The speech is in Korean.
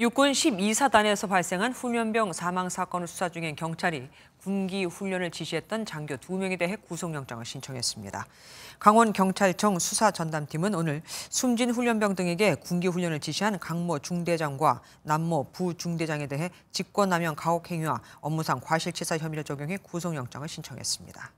육군 12사단에서 발생한 훈련병 사망 사건을 수사 중인 경찰이 군기 훈련을 지시했던 장교 2명에 대해 구속영장을 신청했습니다. 강원경찰청 수사전담팀은 오늘 숨진 훈련병 등에게 군기 훈련을 지시한 강모 중대장과 남모 부중대장에 대해 직권남용 가혹행위와 업무상 과실치사 혐의를 적용해 구속영장을 신청했습니다.